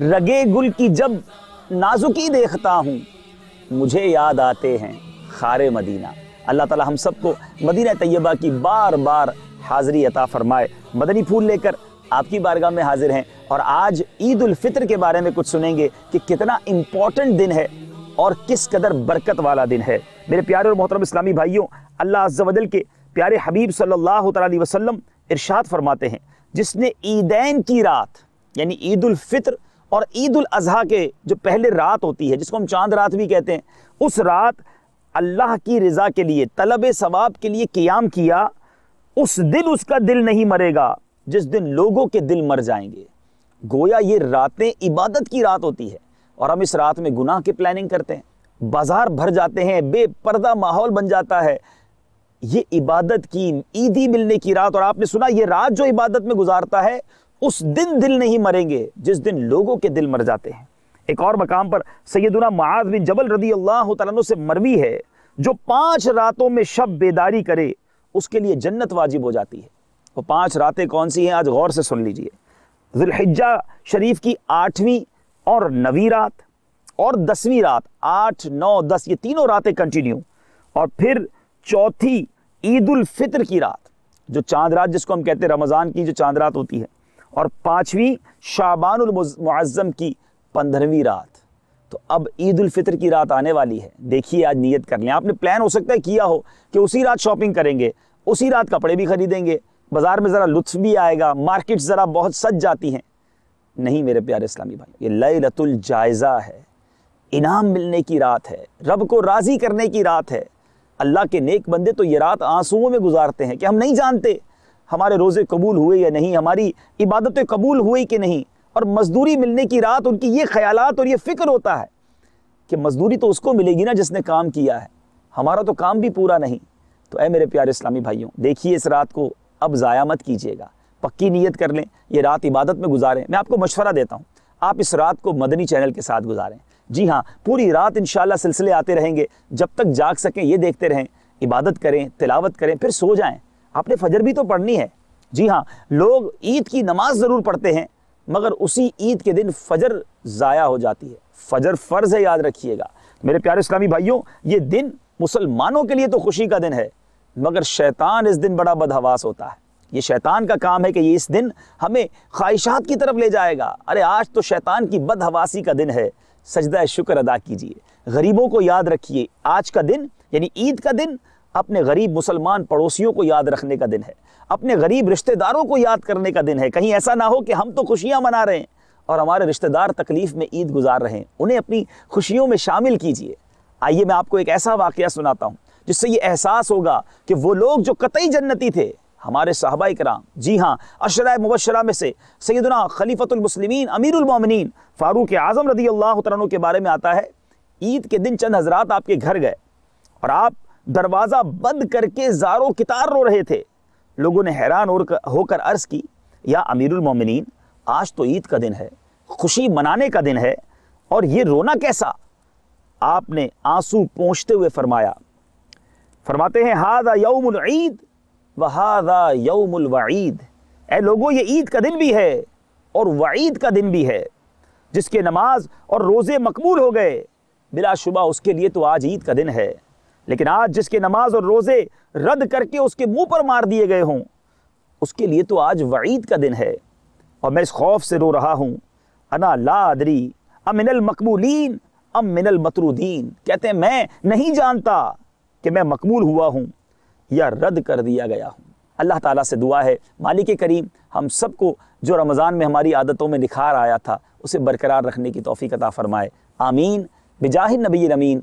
रगे गुल की जब नाजुकी देखता हूँ मुझे याद आते हैं खार मदीना अल्लाह ताला हम सबको मदीना तैयबा की बार बार हाज़िरी अता फरमाए मदनी फूल लेकर आपकी बारगाह में हाजिर हैं और आज ईद उल फितर के बारे में कुछ सुनेंगे कि कितना इम्पोर्टेंट दिन है और किस कदर बरकत वाला दिन है मेरे प्यारे और मोहतरम इस्लामी भाइयों अल्लाह अज्जल के प्यारे हबीब सल्लल्लाहु अलैहि वसल्लम इरशाद फरमाते हैं जिसने ईदैन की रात यानी ईद उल फितर और ईद उल अज़हा के जो पहले रात होती है जिसको हम चांद रात भी कहते हैं उस रात अल्लाह की रज़ा के लिए तलब सवाब के लिए क्याम किया उस दिन उसका दिल नहीं मरेगा जिस दिन लोगों के दिल मर जाएंगे गोया ये रातें इबादत की रात होती है और हम इस रात में गुनाह की प्लानिंग करते हैं बाजार भर जाते हैं बेपर्दा माहौल बन जाता है ये इबादत की ईदी मिलने की रात और आपने सुना ये रात जो इबादत में गुजारता है उस दिन दिल नहीं मरेंगे जिस दिन लोगों के दिल मर जाते हैं एक और मकाम पर सैदुना माज बिन जबल रदी अल्लाह तु से मरवी है जो पांच रातों में शब बेदारी करे उसके लिए जन्नत वाजिब हो जाती है वो पांच रातें कौन सी हैं आज गौर से सुन लीजिए जिलहिजा शरीफ की आठवीं और नवी रात और दसवीं रात आठ नौ दस ये तीनों रातें कंटिन्यू और फिर चौथी ईद उल फितर की रात जो चांद रात जिसको हम कहते हैं रमज़ान की जो चांद रात होती है और शाबान मुआजम की पंद्रहवीं रात तो अब ईद उल फितर की रात आने वाली है देखिए आज नियत कर लें आपने प्लान हो सकता है किया हो कि उसी रात शॉपिंग करेंगे उसी रात कपड़े भी खरीदेंगे बाज़ार में ज़रा लुत्फ भी आएगा मार्केट ज़रा बहुत सज जाती हैं नहीं मेरे प्यारे इस्लामी भाई ये रतुल जायज़ा है इनाम मिलने की रात है रब को राज़ी करने की रात है अल्लाह के नेक बंदे तो ये रात आंसुओं में गुजारते हैं कि हम नहीं जानते हमारे रोज़े कबूल हुए या नहीं हमारी इबादतें कबूल हुई कि नहीं और मजदूरी मिलने की रात उनकी ये ख्याल और ये फ़िक्र होता है कि मजदूरी तो उसको मिलेगी ना जिसने काम किया है हमारा तो काम भी पूरा नहीं तो ऐ मेरे प्यारे इस्लामी भाइयों देखिए इस रात को अब ज़ाया मत कीजिएगा पक्की नीयत कर लें ये रात इबादत में गुजारें मैं आपको मशवरा देता हूँ आप इस रात को मदनी चैनल के साथ गुजारें जी हाँ पूरी रात इन सिलसिले आते रहेंगे जब तक जाग सकें ये देखते रहें इबादत करें तिलावत करें फिर सो जाएं आपने फजर भी तो पढ़नी है जी हाँ लोग ईद की नमाज ज़रूर पढ़ते हैं मगर उसी ईद के दिन फजर ज़ाया हो जाती है फजर फ़र्ज़ है याद रखिएगा मेरे प्यारे इस्लामी भाइयों ये दिन मुसलमानों के लिए तो खुशी का दिन है मगर शैतान इस दिन बड़ा बदहवास होता है ये शैतान का काम है कि ये इस दिन हमें ख्वाहिशात की तरफ ले जाएगा अरे आज तो शैतान की बदहवासी का दिन है सजदा शुक्र अदा कीजिए गरीबों को याद रखिए आज का दिन यानी ईद का दिन अपने गरीब मुसलमान पड़ोसियों को याद रखने का दिन है अपने गरीब रिश्तेदारों को याद करने का दिन है कहीं ऐसा ना हो कि हम तो खुशियाँ मना रहे हैं और हमारे रिश्तेदार तकलीफ़ में ईद गुजार रहे हैं उन्हें अपनी खुशियों में शामिल कीजिए आइए मैं आपको एक ऐसा वाक़ सुनाता हूँ जिससे ये एहसास होगा कि वो लोग जो कतई जन्नती थे हमारे साहबा कराम जी हाँ अशर मुबशरा में से सैदना खलीफतमसलिमिन अमीरमिन फ़ारूक आज़म रदी अल्लाह तु के बारे में आता है ईद के दिन चंद हजरात आपके घर गए और आप दरवाज़ा बंद करके जारो कितार रो रहे थे लोगों ने हैरान होकर अर्ज़ की या अमीरुल मोमिनीन आज तो ईद का दिन है खुशी मनाने का दिन है और ये रोना कैसा आपने आंसू पहुँचते हुए फरमाया फरमाते हैं हादा यौमुल ईद व हादा यौमुल वईद ए लोगों ये ईद का दिन भी है और वईद का दिन भी है जिसके नमाज और रोज़े मकबूल हो गए बिलाशुबा उसके लिए तो आज ईद का दिन है लेकिन आज जिसके नमाज और रोज़े रद्द करके उसके मुंह पर मार दिए गए हों उसके लिए तो आज वईद का दिन है और मैं इस खौफ से रो रहा हूँ अना लादरी अमिनल मकबूलिन अमिनल मतरुद्दीन कहते हैं मैं नहीं जानता कि मैं मकबूल हुआ हूं या रद्द कर दिया गया हूँ अल्लाह ताला से दुआ है मालिक करीम हम सबको जो रमज़ान में हमारी आदतों में निखार आया था उसे बरकरार रखने की तोफ़ी कता फ़रमाए आमीन बिजाहिन नबी रमीन